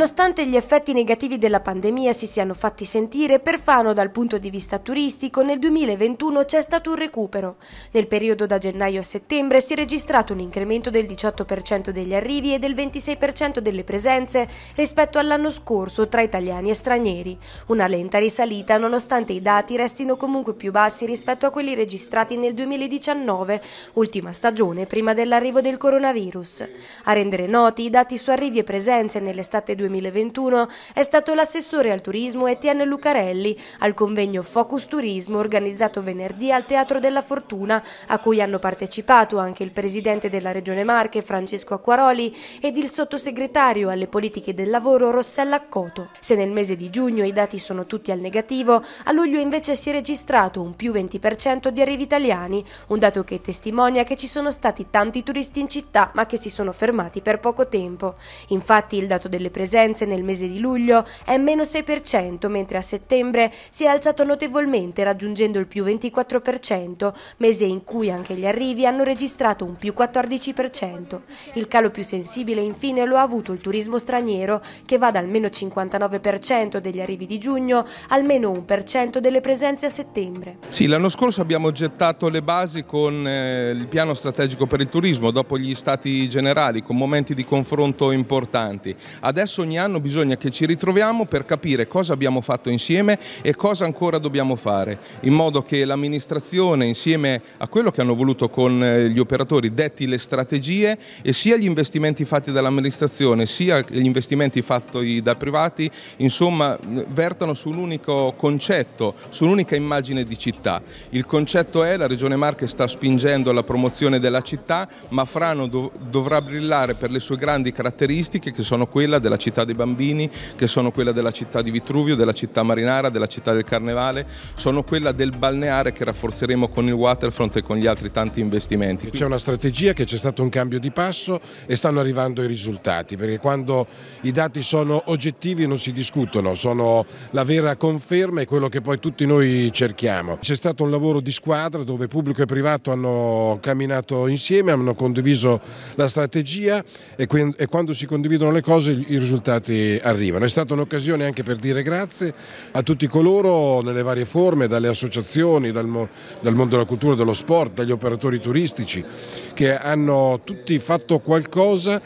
Nonostante gli effetti negativi della pandemia si siano fatti sentire, per Fano dal punto di vista turistico nel 2021 c'è stato un recupero. Nel periodo da gennaio a settembre si è registrato un incremento del 18% degli arrivi e del 26% delle presenze rispetto all'anno scorso tra italiani e stranieri. Una lenta risalita nonostante i dati restino comunque più bassi rispetto a quelli registrati nel 2019, ultima stagione prima dell'arrivo del coronavirus. A rendere noti i dati su arrivi e presenze nell'estate 2020 2021 è stato l'assessore al turismo Etienne Lucarelli al convegno Focus Turismo organizzato venerdì al Teatro della Fortuna, a cui hanno partecipato anche il presidente della Regione Marche Francesco Acquaroli ed il sottosegretario alle politiche del lavoro Rossella Accoto. Se nel mese di giugno i dati sono tutti al negativo, a luglio invece si è registrato un più 20% di arrivi italiani, un dato che testimonia che ci sono stati tanti turisti in città ma che si sono fermati per poco tempo. Infatti il dato delle presenze presenze nel mese di luglio è meno 6%, mentre a settembre si è alzato notevolmente raggiungendo il più 24%, mese in cui anche gli arrivi hanno registrato un più 14%. Il calo più sensibile infine lo ha avuto il turismo straniero, che va dal meno 59% degli arrivi di giugno al meno 1% delle presenze a settembre. Sì, l'anno scorso abbiamo gettato le basi con eh, il piano strategico per il turismo dopo gli stati generali, con momenti di confronto importanti. Adesso ogni ogni anno bisogna che ci ritroviamo per capire cosa abbiamo fatto insieme e cosa ancora dobbiamo fare, in modo che l'amministrazione insieme a quello che hanno voluto con eh, gli operatori detti le strategie e sia gli investimenti fatti dall'amministrazione sia gli investimenti fatti da privati, insomma, vertano su un unico concetto, su un'unica immagine di città. Il concetto è che la Regione Marche sta spingendo la promozione della città, ma Frano dovrà brillare per le sue grandi caratteristiche che sono quella della città città dei bambini, che sono quella della città di Vitruvio, della città marinara, della città del Carnevale, sono quella del balneare che rafforzeremo con il waterfront e con gli altri tanti investimenti. C'è una strategia, che c'è stato un cambio di passo e stanno arrivando i risultati, perché quando i dati sono oggettivi non si discutono, sono la vera conferma e quello che poi tutti noi cerchiamo. C'è stato un lavoro di squadra dove pubblico e privato hanno camminato insieme, hanno condiviso la strategia e quando si condividono le cose i risultati risultati arrivano. È stata un'occasione anche per dire grazie a tutti coloro nelle varie forme, dalle associazioni, dal, dal mondo della cultura, dello sport, dagli operatori turistici che hanno tutti fatto qualcosa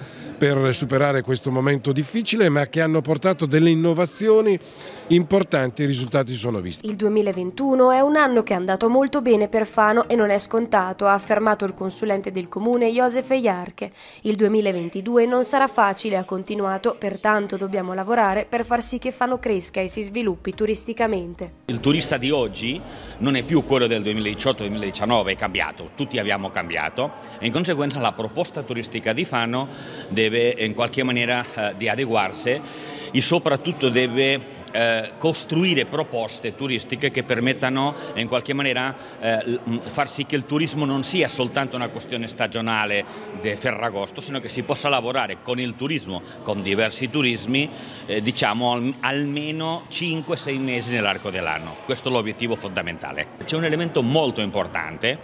per superare questo momento difficile ma che hanno portato delle innovazioni importanti e i risultati sono visti. Il 2021 è un anno che è andato molto bene per Fano e non è scontato, ha affermato il consulente del comune Josef Iarche. Il 2022 non sarà facile, ha continuato, pertanto dobbiamo lavorare per far sì che Fano cresca e si sviluppi turisticamente. Il turista di oggi non è più quello del 2018-2019, è cambiato, tutti abbiamo cambiato e in conseguenza la proposta turistica di Fano deve deve in qualche maniera eh, di adeguarsi e soprattutto deve eh, costruire proposte turistiche che permettano in qualche maniera eh, far sì che il turismo non sia soltanto una questione stagionale di Ferragosto, sino che si possa lavorare con il turismo, con diversi turismi, eh, diciamo al almeno 5-6 mesi nell'arco dell'anno. Questo è l'obiettivo fondamentale. C'è un elemento molto importante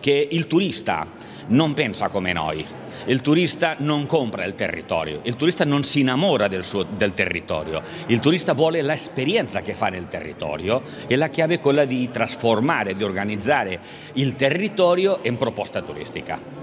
che il turista non pensa come noi, il turista non compra il territorio, il turista non si innamora del, suo, del territorio, il turista vuole l'esperienza che fa nel territorio e la chiave è quella di trasformare, di organizzare il territorio in proposta turistica.